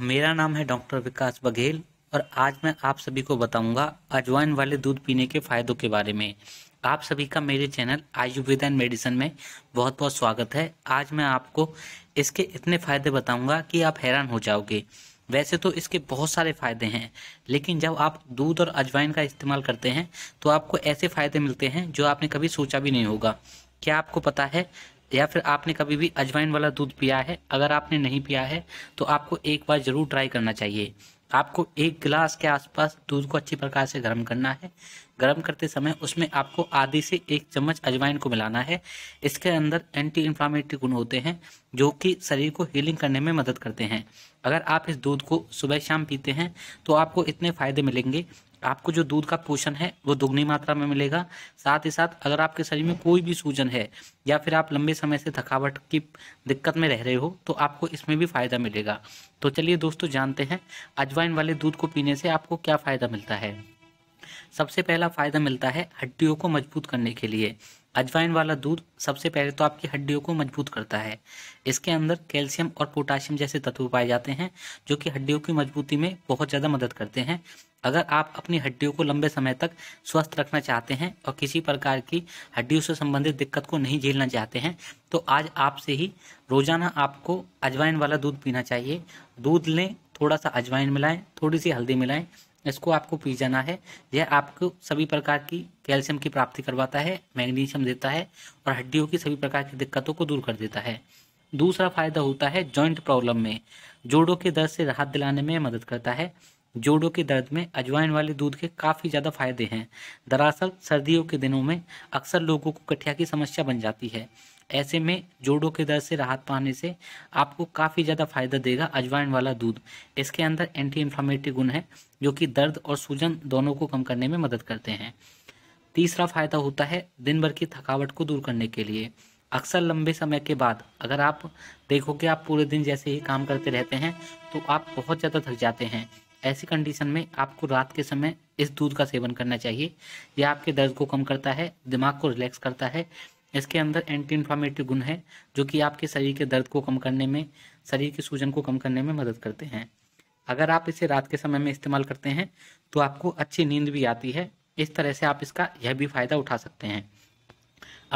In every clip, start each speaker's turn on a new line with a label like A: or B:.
A: मेरा नाम है डॉक्टर विकास बघेल और आज मैं आप सभी को बताऊंगा अजवाइन वाले दूध पीने के फ़ायदों के बारे में आप सभी का मेरे चैनल आयुर्वेद एंड मेडिसिन में बहुत बहुत स्वागत है आज मैं आपको इसके इतने फ़ायदे बताऊंगा कि आप हैरान हो जाओगे वैसे तो इसके बहुत सारे फ़ायदे हैं लेकिन जब आप दूध और अजवाइन का इस्तेमाल करते हैं तो आपको ऐसे फ़ायदे मिलते हैं जो आपने कभी सोचा भी नहीं होगा क्या आपको पता है या फिर आपने कभी भी अजवाइन वाला दूध पिया है अगर आपने नहीं पिया है तो आपको एक बार ज़रूर ट्राई करना चाहिए आपको एक गिलास के आसपास दूध को अच्छी प्रकार से गर्म करना है गर्म करते समय उसमें आपको आधी से एक चम्मच अजवाइन को मिलाना है इसके अंदर एंटी इन्फ्लामेटरी गुण होते हैं जो कि शरीर को हीलिंग करने में मदद करते हैं अगर आप इस दूध को सुबह शाम पीते हैं तो आपको इतने फ़ायदे मिलेंगे आपको जो दूध का पोषण है वो दोगुनी मात्रा में मिलेगा साथ ही साथ अगर आपके शरीर में कोई भी सूजन है या फिर आप लंबे समय से थकावट की दिक्कत में रह रहे हो तो आपको इसमें भी फ़ायदा मिलेगा तो चलिए दोस्तों जानते हैं अजवाइन वाले दूध को पीने से आपको क्या फ़ायदा मिलता है सबसे पहला फ़ायदा मिलता है हड्डियों को मजबूत करने के लिए अजवाइन वाला दूध सबसे पहले तो आपकी हड्डियों को मजबूत करता है इसके अंदर कैल्शियम और पोटासियम जैसे तत्व पाए जाते हैं जो कि हड्डियों की मजबूती में बहुत ज़्यादा मदद करते हैं अगर आप अपनी हड्डियों को लंबे समय तक स्वस्थ रखना चाहते हैं और किसी प्रकार की हड्डियों से संबंधित दिक्कत को नहीं झेलना चाहते हैं तो आज आपसे ही रोज़ाना आपको अजवाइन वाला दूध पीना चाहिए दूध लें थोड़ा सा अजवाइन मिलाएं थोड़ी सी हल्दी मिलाएं इसको आपको पी जाना है यह आपको सभी प्रकार की कैल्शियम की प्राप्ति करवाता है मैग्नीशियम देता है और हड्डियों की सभी प्रकार की दिक्कतों को दूर कर देता है दूसरा फायदा होता है जॉइंट प्रॉब्लम में जोड़ों के दर्द से राहत दिलाने में मदद करता है जोड़ों के दर्द में अजवाइन वाले दूध के काफ़ी ज़्यादा फायदे हैं दरअसल सर्दियों के दिनों में अक्सर लोगों को कठिया की समस्या बन जाती है ऐसे में जोड़ों के दर्द से राहत पाने से आपको काफ़ी ज़्यादा फायदा देगा अजवाइन वाला दूध इसके अंदर एंटी इन्फ्लामेटरी गुण है जो कि दर्द और सूजन दोनों को कम करने में मदद करते हैं तीसरा फायदा होता है दिन भर की थकावट को दूर करने के लिए अक्सर लंबे समय के बाद अगर आप देखो कि आप पूरे दिन जैसे ही काम करते रहते हैं तो आप बहुत ज़्यादा थक जाते हैं ऐसी कंडीशन में आपको रात के समय इस दूध का सेवन करना चाहिए यह आपके दर्द को कम करता है दिमाग को रिलैक्स करता है इसके अंदर एंटी इन्फ्लामेटरी गुण है जो कि आपके शरीर के दर्द को कम करने में शरीर की सूजन को कम करने में मदद करते हैं अगर आप इसे रात के समय में इस्तेमाल करते हैं तो आपको अच्छी नींद भी आती है इस तरह से आप इसका यह भी फ़ायदा उठा सकते हैं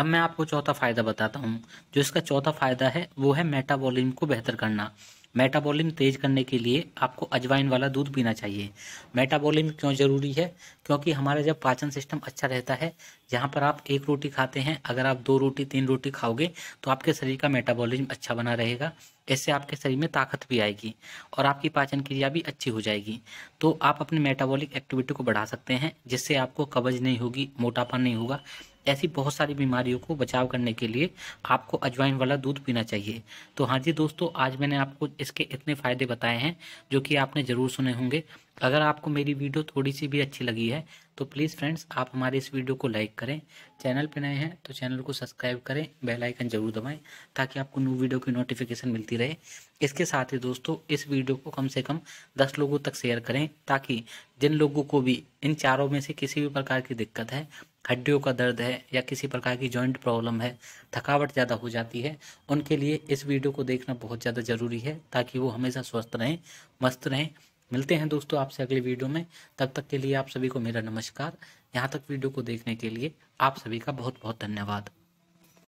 A: अब मैं आपको चौथा फ़ायदा बताता हूँ जो इसका चौथा फ़ायदा है वो है मेटाबॉलिज्म को बेहतर करना मेटाबॉलिज्म तेज करने के लिए आपको अजवाइन वाला दूध पीना चाहिए मेटाबॉलिज्म क्यों ज़रूरी है क्योंकि हमारा जब पाचन सिस्टम अच्छा रहता है जहाँ पर आप एक रोटी खाते हैं अगर आप दो रोटी तीन रोटी खाओगे तो आपके शरीर का मेटाबॉलिज्म अच्छा बना रहेगा इससे आपके शरीर में ताकत भी आएगी और आपकी पाचन क्रिया भी अच्छी हो जाएगी तो आप अपनी मेटाबॉलिक एक्टिविटी को बढ़ा सकते हैं जिससे आपको कब्ज नहीं होगी मोटापा नहीं होगा ऐसी बहुत सारी बीमारियों को बचाव करने के लिए आपको अजवाइन वाला दूध पीना चाहिए तो हाँ जी दोस्तों आज मैंने आपको इसके इतने फ़ायदे बताए हैं जो कि आपने ज़रूर सुने होंगे अगर आपको मेरी वीडियो थोड़ी सी भी अच्छी लगी है तो प्लीज़ फ्रेंड्स आप हमारे इस वीडियो को लाइक करें चैनल पर नए हैं तो चैनल को सब्सक्राइब करें बेल आइकन जरूर दबाएं ताकि आपको न्यू वीडियो की नोटिफिकेशन मिलती रहे इसके साथ ही दोस्तों इस वीडियो को कम से कम दस लोगों तक शेयर करें ताकि जिन लोगों को भी इन चारों में से किसी भी प्रकार की दिक्कत है हड्डियों का दर्द है या किसी प्रकार की जॉइंट प्रॉब्लम है थकावट ज़्यादा हो जाती है उनके लिए इस वीडियो को देखना बहुत ज़्यादा ज़रूरी है ताकि वो हमेशा स्वस्थ रहें मस्त रहें मिलते हैं दोस्तों आपसे अगले वीडियो में तब तक के लिए आप सभी को मेरा नमस्कार यहाँ तक वीडियो को देखने के लिए आप सभी का बहुत बहुत धन्यवाद